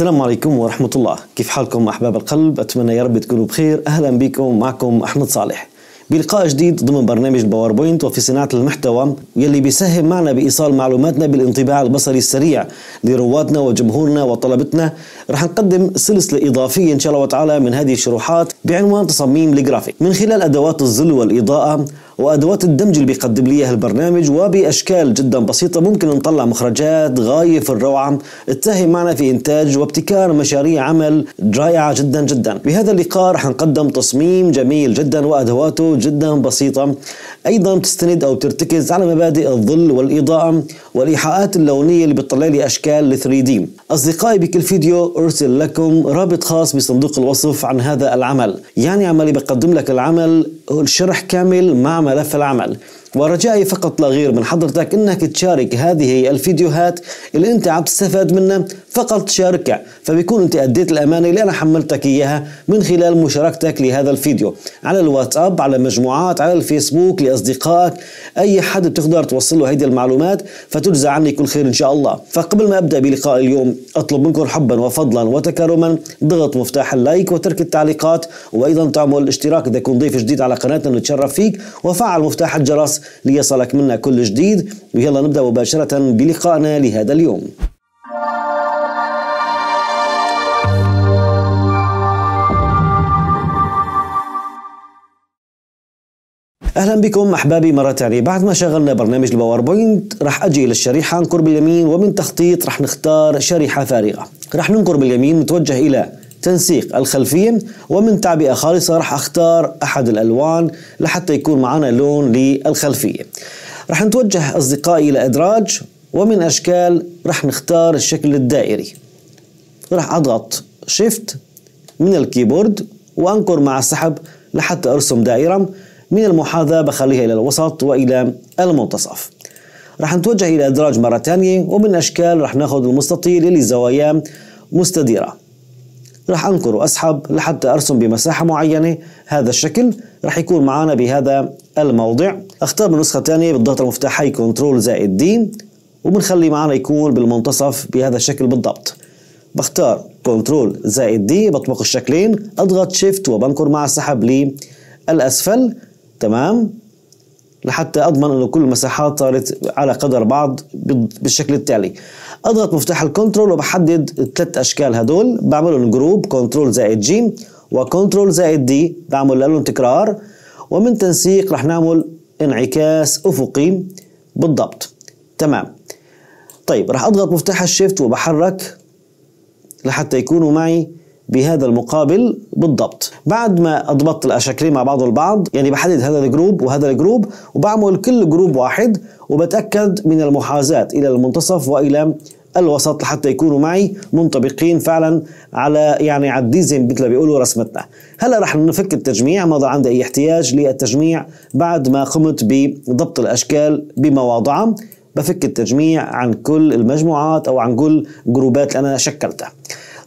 السلام عليكم ورحمة الله كيف حالكم أحباب القلب أتمنى يا رب تكونوا بخير أهلا بكم معكم أحمد صالح بلقاء جديد ضمن برنامج باوربوينت وفي صناعة المحتوى يلي بيساهم معنا بإيصال معلوماتنا بالانطباع البصري السريع لروادنا وجمهورنا وطلبتنا رح نقدم سلسلة إضافية إن شاء الله تعالى من هذه الشروحات بعنوان تصميم الجرافيك من خلال أدوات الظل والإضاءة وادوات الدمج اللي بيقدم لي اياها البرنامج وباشكال جدا بسيطه ممكن نطلع مخرجات غايه في الروعه تساهم معنا في انتاج وابتكار مشاريع عمل رائعه جدا جدا بهذا اللقاء راح نقدم تصميم جميل جدا وادواته جدا بسيطه ايضا بتستند او بترتكز على مبادئ الظل والاضاءه والايحاءات اللونيه اللي بتطلع لي اشكال 3 دي اصدقائي بكل فيديو ارسل لكم رابط خاص بصندوق الوصف عن هذا العمل يعني عملي بقدم لك العمل شرح كامل مع ملف العمل ورجائي فقط لا غير من حضرتك انك تشارك هذه الفيديوهات اللي انت عم تستفاد منها فقط تشاركها فبيكون انت اديت الامانه اللي انا حملتك اياها من خلال مشاركتك لهذا الفيديو على الواتساب على مجموعات على الفيسبوك لاصدقائك اي حد بتقدر توصل له هذه المعلومات فتجزى عني كل خير ان شاء الله فقبل ما ابدا بلقاء اليوم اطلب منكم حبا وفضلا وتكرما ضغط مفتاح اللايك وترك التعليقات وايضا تعمل الاشتراك اذا كنت ضيف جديد على قناتنا نتشرف فيك وفعل مفتاح الجرس ليصلك منا كل جديد ويلا نبدأ مباشرة بلقائنا لهذا اليوم اهلا بكم احبابي مره ثانيه بعد ما شغلنا برنامج الباوربوينت راح اجي الى الشريحه انكر باليمين ومن تخطيط راح نختار شريحه فارغه راح ننكر باليمين نتوجه الى تنسيق الخلفيه ومن تعبئة خالصة راح أختار أحد الألوان لحتى يكون معنا لون للخلفية راح نتوجه أصدقائي إلى إدراج ومن أشكال راح نختار الشكل الدائري راح أضغط شيفت من الكيبورد وأنقر مع السحب لحتى أرسم دائرة من المحاذاة بخليها إلى الوسط وإلى المنتصف راح نتوجه إلى إدراج مرة ثانية ومن أشكال راح ناخذ المستطيل اللي زواياه مستديرة رح أنقر وأسحب لحتى أرسم بمساحة معينة هذا الشكل رح يكون معنا بهذا الموضع اختار من نسخة ثانية بالضغط المفتاح هي كنترول زائد دي وبنخلي معنا يكون بالمنتصف بهذا الشكل بالضبط بختار كنترول زائد دي بطبق الشكلين أضغط شيفت وبنقر مع السحب للأسفل تمام لحتى اضمن انه كل المساحات صارت على قدر بعض بالشكل التالي اضغط مفتاح الكنترول وبحدد الثلاث اشكال هدول بعملهم جروب كنترول زائد جيم وكنترول زائد دي بعمل لهم تكرار ومن تنسيق رح نعمل انعكاس افقي بالضبط تمام طيب رح اضغط مفتاح الشيفت وبحرك لحتى يكونوا معي بهذا المقابل بالضبط بعد ما اضبط الاشاكيل مع بعض البعض يعني بحدد هذا الجروب وهذا الجروب وبعمل كل جروب واحد وبتاكد من المحاذاه الى المنتصف والى الوسط لحتى يكونوا معي منطبقين فعلا على يعني على الديزم مثل ما بيقولوا رسمتنا هلا رح نفك التجميع ما ضل عندي اي احتياج للتجميع بعد ما قمت بضبط الاشكال بمواضعها بفك التجميع عن كل المجموعات او عن كل جروبات اللي انا شكلتها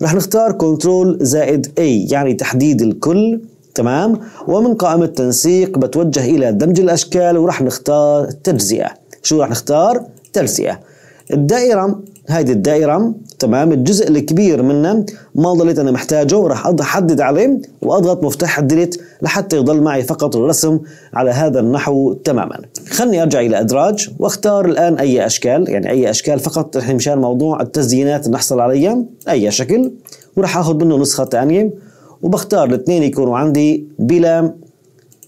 رح نختار كنترول زائد اي يعني تحديد الكل تمام ومن قائمة التنسيق بتوجه إلى دمج الأشكال ورح نختار تجزئة شو رح نختار؟ تجزئة الدائرة هذه الدائرة تمام الجزء الكبير منه ما ضليت أنا محتاجه راح أحدد عليه وأضغط مفتاح الديليت لحتى يضل معي فقط الرسم على هذا النحو تماما خلني أرجع إلى أدراج وأختار الآن أي أشكال يعني أي أشكال فقط مشان موضوع التزيينات اللي نحصل عليها أي شكل وراح أخذ منه نسخة ثانية وبختار الاثنين يكونوا عندي بلا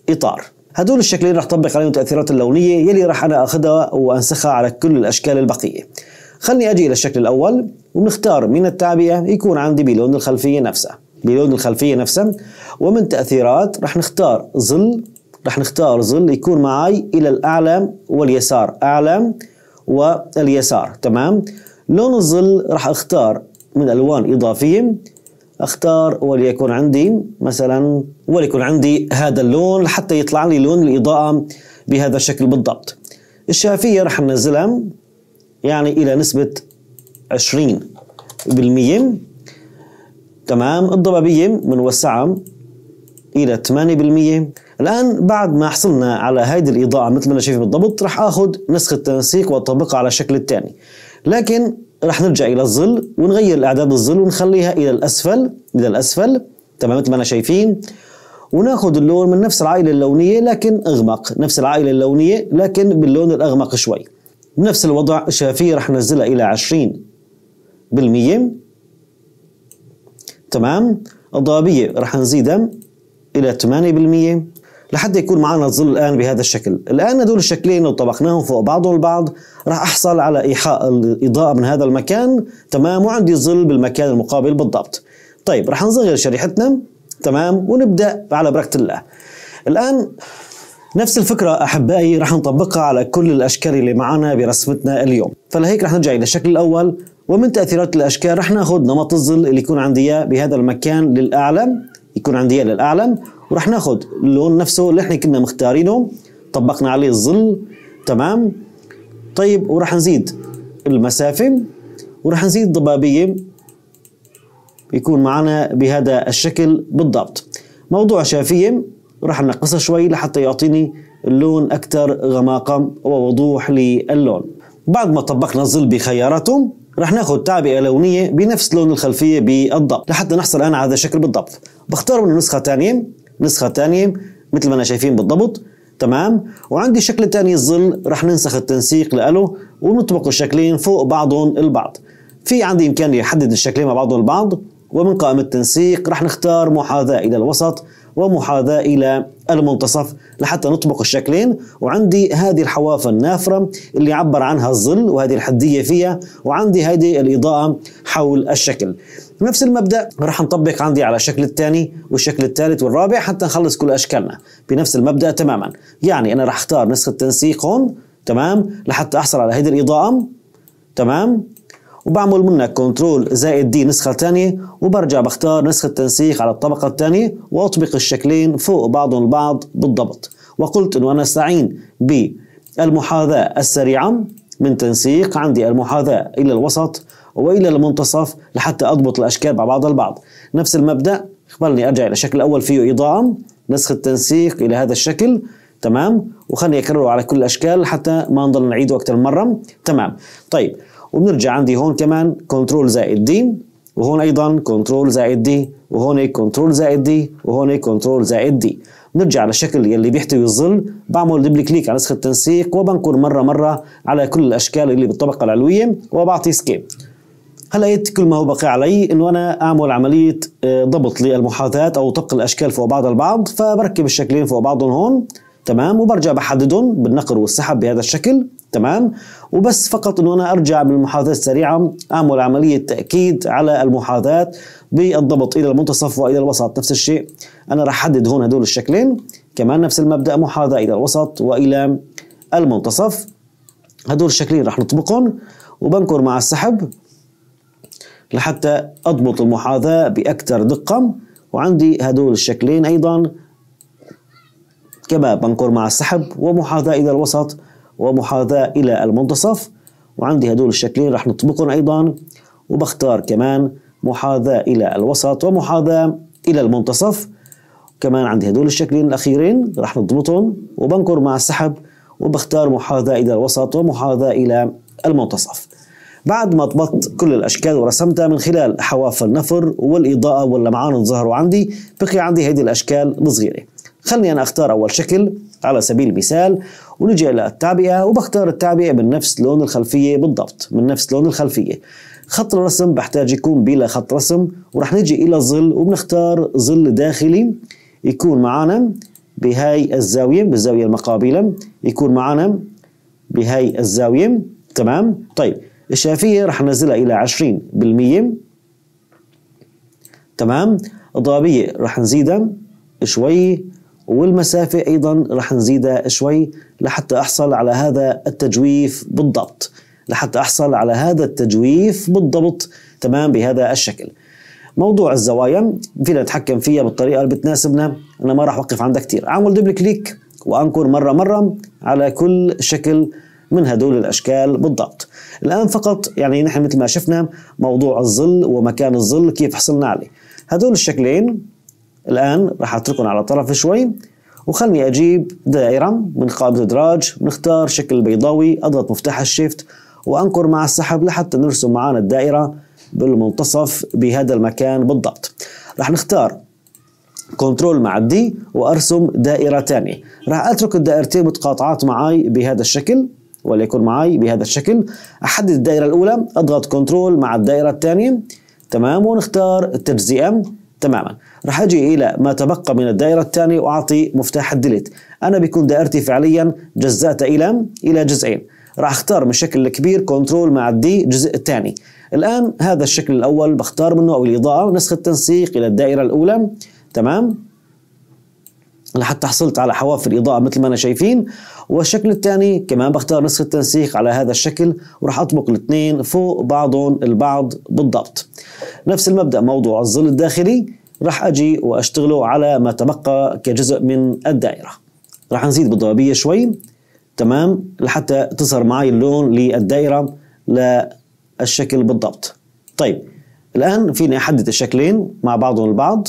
إطار هدول الشكلين راح طبق عليهم التأثيرات اللونية يلي راح أنا أخذها وأنسخها على كل الأشكال البقية خلني أجي إلى الشكل الأول ونختار من التعبئة يكون عندي بلون الخلفية نفسها بلون الخلفية نفسها ومن تأثيرات رح نختار ظل رح نختار ظل يكون معي إلى الأعلى واليسار أعلى واليسار تمام لون الظل راح اختار من الوان اضافيه اختار وليكن عندي مثلا وليكن عندي هذا اللون لحتى يطلع لي لون الاضاءه بهذا الشكل بالضبط الشافيه راح ننزلها يعني إلى نسبة 20% تمام الضبابية بنوسعها إلى 8% الآن بعد ما حصلنا على هيدي الإضاءة مثل ما أنا شايف بالضبط رح آخذ نسخة التنسيق وأطبقها على الشكل الثاني لكن رح نرجع إلى الظل ونغير إعداد الظل ونخليها إلى الأسفل إلى الأسفل تمام مثل ما أنا شايفين وناخذ اللون من نفس العائلة اللونية لكن أغمق نفس العائلة اللونية لكن باللون الأغمق شوي بنفس الوضع شافيه رح ننزلها الى 20% تمام الضبابيه رح نزيدها الى 8% لحتى يكون معنا الظل الان بهذا الشكل الان هدول الشكلين لو طبقناهم فوق بعضهم البعض راح احصل على ايحاء الاضاءه من هذا المكان تمام وعندي ظل بالمكان المقابل بالضبط طيب راح نصغر شريحتنا تمام ونبدا على بركه الله الان نفس الفكرة أحبائي رح نطبقها على كل الأشكال اللي معنا برسمتنا اليوم فلهيك رح نرجع إلى الشكل الأول ومن تأثيرات الأشكال رح ناخذ نمط الظل اللي يكون عندي إياه بهذا المكان للأعلى يكون عندي إياه للأعلى ورح ناخذ اللون نفسه اللي احنا كنا مختارينه طبقنا عليه الظل تمام طيب ورح نزيد المسافة ورح نزيد ضبابية يكون معنا بهذا الشكل بالضبط موضوع شافية راح انقصها شوي لحتى يعطيني اللون اكثر غماقه ووضوح للون بعد ما طبقنا الظل بخياراتهم راح ناخذ تعبئه لونيه بنفس لون الخلفيه بالضبط لحتى نحصل انا على هذا الشكل بالضبط بختار منه نسخه ثانيه نسخه ثانيه مثل ما انا شايفين بالضبط تمام وعندي شكل ثاني الظل راح ننسخ التنسيق له ونطبق الشكلين فوق بعضهم البعض في عندي امكانيه احدد الشكلين مع بعضهم البعض ومن قائمه التنسيق راح نختار محاذاه الى الوسط ومحاذاة إلى المنتصف لحتى نطبق الشكلين وعندي هذه الحواف النافرة اللي عبر عنها الظل وهذه الحدية فيها وعندي هذه الإضاءة حول الشكل نفس المبدأ راح نطبق عندي على الشكل الثاني والشكل الثالث والرابع حتى نخلص كل أشكالنا بنفس المبدأ تماما يعني أنا راح أختار نسخة تنسيق هون تمام لحتى أحصل على هذه الإضاءة تمام وبعمل منها كنترول زائد دي نسخة تانية وبرجع بختار نسخة تنسيق على الطبقة التانية وأطبق الشكلين فوق بعضهم البعض بالضبط وقلت أنه أنا استعين بالمحاذاة السريعة من تنسيق عندي المحاذاة إلى الوسط وإلى المنتصف لحتى أضبط الأشكال مع بعض البعض نفس المبدأ خبرني أرجع إلى شكل الأول فيه إضاءة نسخة تنسيق إلى هذا الشكل تمام وخلني أكرره على كل الأشكال حتى ما نضل نعيده أكثر مرة تمام طيب وبنرجع عندي هون كمان كنترول زائد دي وهون ايضا كنترول زائد دي وهون كنترول زائد دي وهون كنترول زائد دي بنرجع للشكل يلي بيحتوي الظل بعمل دبل كليك على نسخه التنسيق وبنكر مره مره على كل الاشكال اللي بالطبقه العلويه وبعطي سكيب هلا كل ما هو بقي علي انه انا اعمل عمليه آه، ضبط للمحاذاه او طبق الاشكال فوق بعض البعض فبركب الشكلين فوق بعضهم هون تمام وبرجع بحددهم بالنقر والسحب بهذا الشكل تمام وبس فقط انه انا ارجع بالمحاذاه السريعه اعمل عمليه تاكيد على المحاذاه بالضبط الى المنتصف والى الوسط نفس الشيء انا راح احدد هون هدول الشكلين كمان نفس المبدا محاذاه الى الوسط والى المنتصف هدول الشكلين راح نطبقهم وبنكر مع السحب لحتى اضبط المحاذاه باكثر دقه وعندي هدول الشكلين ايضا كما بنكر مع السحب ومحاذاه الى الوسط ومحاذاة إلى المنتصف وعندي هدول الشكلين رح نطبقهم أيضا وبختار كمان محاذاة إلى الوسط ومحاذاة إلى المنتصف كمان عندي هدول الشكلين الأخيرين رح نضبطهم وبنكر مع السحب وبختار محاذاة إلى الوسط ومحاذاة إلى المنتصف بعد ما طبقت كل الأشكال ورسمتها من خلال حواف النفر والإضاءة واللمعان اللي ظهروا عندي بقي عندي هذه الأشكال الصغيرة خلني أنا أختار أول شكل على سبيل المثال ونجي إلى التعبئة وبختار التعبئة من نفس لون الخلفية بالضبط من نفس لون الخلفية خط الرسم بحتاج يكون بلا خط رسم ورح نجي إلى ظل وبنختار ظل داخلي يكون معنا بهاي الزاوية بالزاوية المقابلة يكون معنا بهاي الزاوية تمام طيب الشافية رح ننزلها إلى 20% تمام الضبابية رح نزيدها شوي والمسافة أيضا رح نزيدها شوي لحتى أحصل على هذا التجويف بالضبط لحتى أحصل على هذا التجويف بالضبط تمام بهذا الشكل موضوع الزوايا فينا نتحكم فيها بالطريقة اللي بتناسبنا أنا ما راح أوقف عندها كتير أعمل دبل كليك وأنكر مرة مرة على كل شكل من هدول الأشكال بالضبط الآن فقط يعني نحن مثل ما شفنا موضوع الظل ومكان الظل كيف حصلنا عليه هدول الشكلين الآن راح أتركهم على طرف شوي وخلني أجيب دائرة من قائمة إدراج نختار شكل بيضاوي أضغط مفتاح الشيفت وأنقر مع السحب لحتى نرسم معانا الدائرة بالمنتصف بهذا المكان بالضبط راح نختار كنترول مع الدي وأرسم دائرة ثانية راح أترك الدائرتين متقاطعات معي بهذا الشكل وليكن معي بهذا الشكل أحدد الدائرة الأولى أضغط كنترول مع الدائرة الثانية تمام ونختار تجزئة تماما راح اجي الى ما تبقى من الدائره الثانيه واعطي مفتاح الديليت انا بيكون دائرتي فعليا جزأت الى الى جزئين راح اختار من الشكل الكبير كنترول مع الدي الجزء الثاني الان هذا الشكل الاول بختار منه او الاضاءه نسخه التنسيق الى الدائره الاولى تمام لحتى حصلت على حواف الإضاءة مثل ما أنا شايفين والشكل الثاني كمان بختار نسخة التنسيق على هذا الشكل وراح أطبق الاثنين فوق بعضهم البعض بالضبط نفس المبدأ موضوع الظل الداخلي راح أجي وأشتغله على ما تبقى كجزء من الدائرة راح نزيد بالضبابية شوي تمام لحتى تظهر معي اللون للدائرة للشكل بالضبط طيب الآن فيني أحدد الشكلين مع بعضهم البعض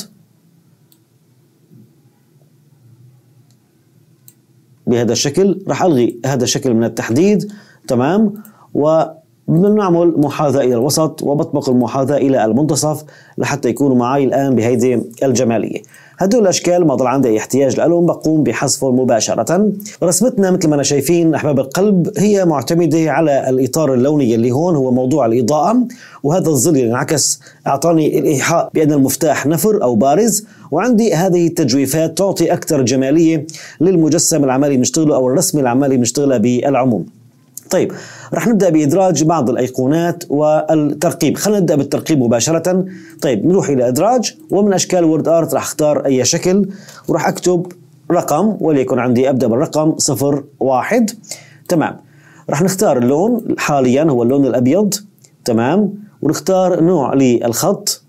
بهذا الشكل راح الغي هذا الشكل من التحديد تمام و بنعمل محاذاة إلى الوسط وبطبق المحاذاة إلى المنتصف لحتى يكونوا معي الآن بهيدي الجمالية هدول الأشكال ما ضل عندي احتياج لهم بقوم بحذفهم مباشرة رسمتنا مثل ما أنا شايفين أحباب القلب هي معتمدة على الإطار اللوني اللي هون هو موضوع الإضاءة وهذا الظل اللي انعكس أعطاني الإيحاء بأن المفتاح نفر أو بارز وعندي هذه التجويفات تعطي أكثر جمالية للمجسم العمالي بنشتغله أو الرسم العمالي بنشتغله بالعموم طيب راح نبدا بادراج بعض الايقونات والترقيب خلينا نبدا بالترقيب مباشره طيب نروح الى ادراج ومن اشكال وورد ارت راح اختار اي شكل وراح اكتب رقم وليكن عندي ابدا بالرقم صفر واحد تمام راح نختار اللون حاليا هو اللون الابيض تمام ونختار نوع للخط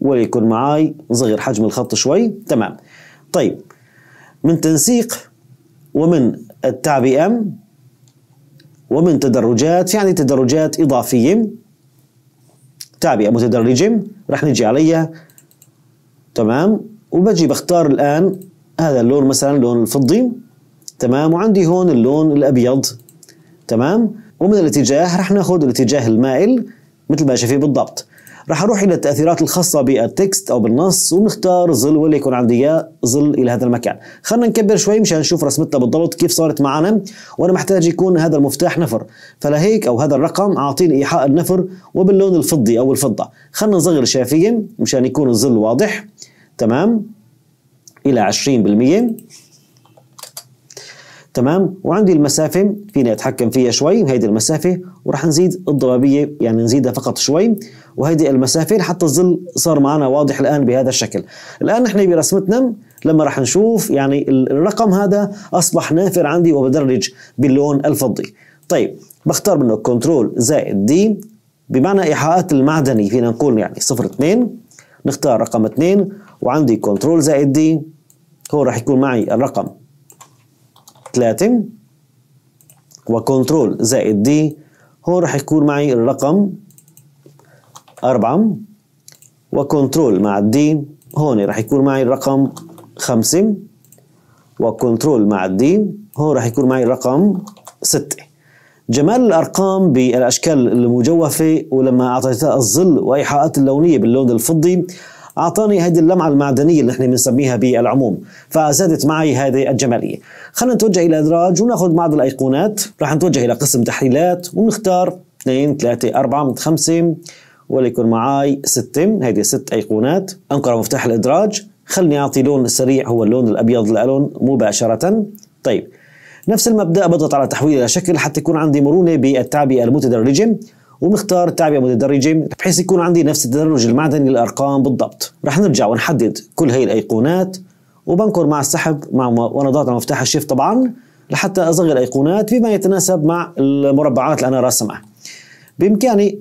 وليكن معاي صغير حجم الخط شوي تمام طيب من تنسيق ومن التعبئه ومن تدرجات يعني تدرجات إضافية تابعة متدرجة رح نجي عليها تمام وبجي بختار الآن هذا اللون مثلا اللون الفضي تمام وعندي هون اللون الأبيض تمام ومن الاتجاه رح ناخذ الاتجاه المائل مثل ما شايفين بالضبط رح اروح الى التاثيرات الخاصه بالتكست او بالنص ونختار ظل يكون عندي اياه ظل الى هذا المكان خلينا نكبر شوي مشان نشوف رسمتنا بالضبط كيف صارت معنا وانا محتاج يكون هذا المفتاح نفر فلهيك او هذا الرقم اعطيني ايحاء النفر وباللون الفضي او الفضه خلينا نصغر الشافيه مشان يكون الظل واضح تمام الى 20% تمام وعندي المسافه فيني اتحكم فيها شوي هيدي المسافه وراح نزيد الضبابيه يعني نزيدها فقط شوي وهيدي المسافه لحتى الظل صار معنا واضح الان بهذا الشكل الان نحن برسمتنا لما راح نشوف يعني الرقم هذا اصبح نافر عندي وبدرج باللون الفضي طيب بختار منه كنترول زائد دي بمعنى ايحاءات المعدني فينا نقول يعني صفر 2 نختار رقم 2 وعندي كنترول زائد دي هو راح يكون معي الرقم 3 وكنترول زائد دي هون راح يكون معي الرقم 4 وكنترول مع الدي هون راح يكون معي الرقم 5 وكنترول مع الدي هون راح يكون معي الرقم 6 جمال الأرقام بالأشكال المجوفة ولما أعطيتها الظل وإيحاءات اللونية باللون الفضي اعطاني هذه اللمعه المعدنيه اللي احنا بنسميها بالعموم فزادت معي هذه الجماليه خلينا نتوجه الى ادراج وناخذ بعض الايقونات راح نتوجه الى قسم تحليلات ونختار 2 3 4 من 5 وليكن معي 6 هذه ست ايقونات انقر مفتاح الادراج خلني اعطي لون سريع هو اللون الابيض للون مباشره طيب نفس المبدا بضغط على تحويل الى شكل حتى يكون عندي مرونه بالتعبئه المتدرجه ونختار التعبئة متدرجة بحيث يكون عندي نفس التدرج المعدني للأرقام بالضبط رح نرجع ونحدد كل هي الأيقونات وبنكر مع السحب مع وأنا ضاغط على مفتاح الشيف طبعا لحتى أصغر الأيقونات فيما يتناسب مع المربعات اللي أنا راسمها بإمكاني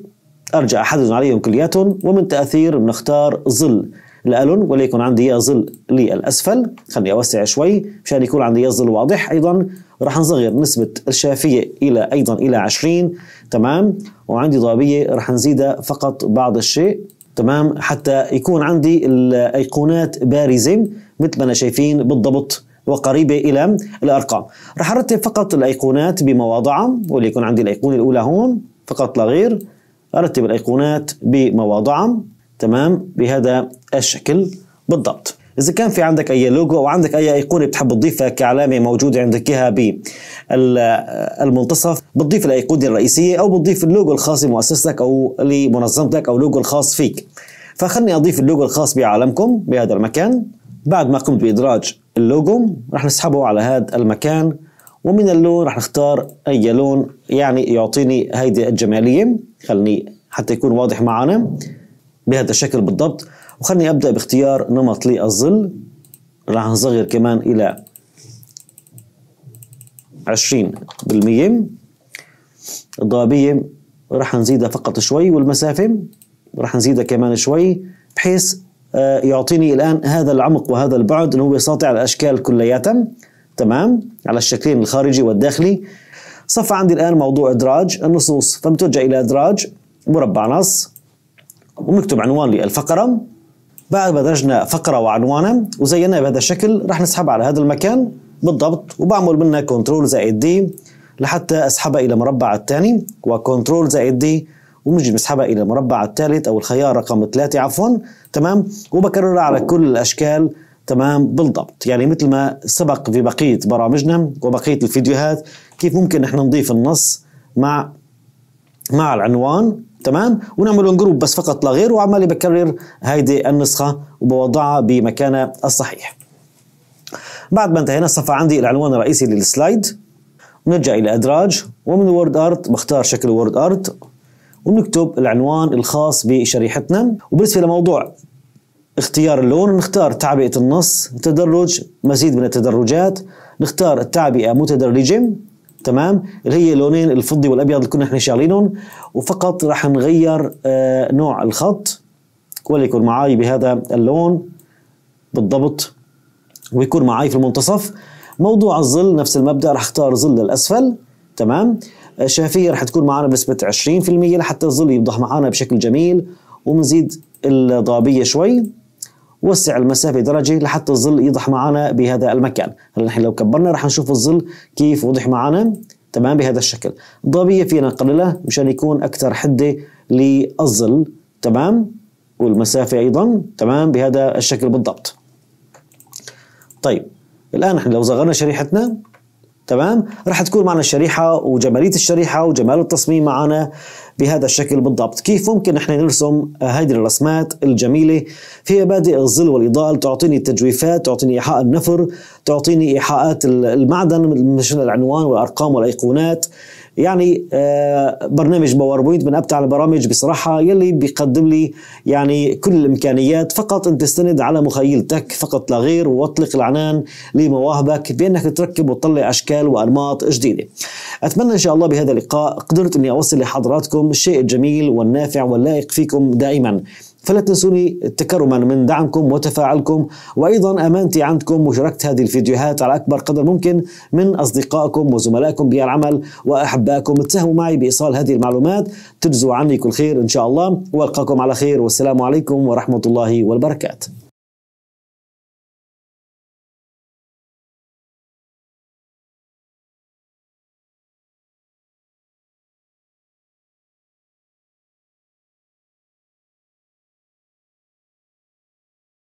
أرجع أحدد عليهم كلياتهم ومن تأثير بنختار ظل الالون وليكن عندي إياه ظل للأسفل خليني أوسع شوي مشان يكون عندي إياه ظل واضح أيضا راح نصغر نسبة الشافية إلى أيضا إلى 20 تمام وعندي ضبابية راح نزيدها فقط بعض الشيء تمام حتى يكون عندي الأيقونات بارزة مثل ما أنا شايفين بالضبط وقريبة إلى الأرقام راح أرتب فقط الأيقونات بمواضعها واللي يكون عندي الأيقونة الأولى هون فقط لا غير أرتب الأيقونات بمواضعها تمام بهذا الشكل بالضبط اذا كان في عندك اي لوجو او عندك اي ايقونه بتحب تضيفها كعلامه موجوده عندك اياها بالمنتصف بتضيف الايقونه الرئيسيه او بتضيف اللوجو الخاص بمؤسستك او لمنظمتك او لوجو الخاص فيك فخلني اضيف اللوجو الخاص بعالمكم بهذا المكان بعد ما قمت بادراج اللوجو رح نسحبه على هذا المكان ومن اللون رح نختار اي لون يعني يعطيني هيدي الجماليه خلني حتى يكون واضح معنا بهذا الشكل بالضبط وخلني أبدأ باختيار نمط للظل راح نصغر كمان إلى 20% الضبابية راح نزيدها فقط شوي والمسافة راح نزيدها كمان شوي بحيث آه، يعطيني الآن هذا العمق وهذا البعد اللي هو ساطع على الأشكال كلياتها تمام على الشكلين الخارجي والداخلي صفى عندي الآن موضوع إدراج النصوص فبترجع إلى إدراج مربع نص ونكتب عنوان للفقرة بعد ما درجنا فقرة وعنوانها وزيناها بهذا الشكل رح نسحبها على هذا المكان بالضبط وبعمل منها كنترول زائد دي لحتى اسحبها الى المربع الثاني وكنترول زائد دي ونجي نسحبها الى المربع الثالث او الخيار رقم ثلاثة عفوا تمام وبكررها على كل الاشكال تمام بالضبط يعني مثل ما سبق في بقية برامجنا وبقية الفيديوهات كيف ممكن نحن نضيف النص مع مع العنوان تمام ونعمل لهم جروب بس فقط لا غير وعمالي بكرر هيدي النسخه وبوضعها بمكانها الصحيح بعد ما انتهينا صفى عندي العنوان الرئيسي للسلايد ونرجع الى ادراج ومن وورد ارت بختار شكل وورد ارت ونكتب العنوان الخاص بشريحتنا وبالنسبه لموضوع اختيار اللون نختار تعبئه النص تدرج مزيد من التدرجات نختار التعبئه متدرجه تمام اللي هي اللونين الفضي والابيض اللي كنا احنا شغالينهم وفقط راح نغير آه، نوع الخط وليكن معي بهذا اللون بالضبط ويكون معي في المنتصف موضوع الظل نفس المبدا راح اختار ظل الاسفل تمام آه، الشفافيه راح تكون معنا بنسبه 20% لحتى الظل يوضح معنا بشكل جميل وبنزيد الضابيه شوي وسع المسافة درجة لحتى الظل يوضح معنا بهذا المكان هلا نحن لو كبرنا راح نشوف الظل كيف وضح معنا تمام بهذا الشكل ضبية فينا نقللها مشان يكون أكثر حدة للظل تمام والمسافة أيضا تمام بهذا الشكل بالضبط طيب الآن احنا لو صغرنا شريحتنا تمام راح تكون معنا الشريحة وجمالية الشريحة وجمال التصميم معنا آه بهذا الشكل بالضبط كيف ممكن احنا نرسم هذه الرسمات الجميلة في مبادئ الظل والإضاءة تعطيني التجويفات تعطيني إيحاء النفر تعطيني إيحاءات المعدن مثل العنوان والأرقام والأيقونات يعني آه، برنامج باوربوينت من ابتع البرامج بصراحه يلي بيقدم لي يعني كل الامكانيات فقط انت تستند على مخيلتك فقط لا غير واطلق العنان لمواهبك بانك تركب وتطلع اشكال وانماط جديده. اتمنى ان شاء الله بهذا اللقاء قدرت اني اوصل لحضراتكم لكم الشيء الجميل والنافع واللائق فيكم دائما فلا تنسوني تكرما من دعمكم وتفاعلكم وايضا امانتي عندكم مشاركه هذه الفيديوهات على اكبر قدر ممكن من اصدقائكم وزملائكم بالعمل واحبائكم تساهموا معي بايصال هذه المعلومات تجزوا عني كل خير ان شاء الله والقاكم على خير والسلام عليكم ورحمه الله وبركاته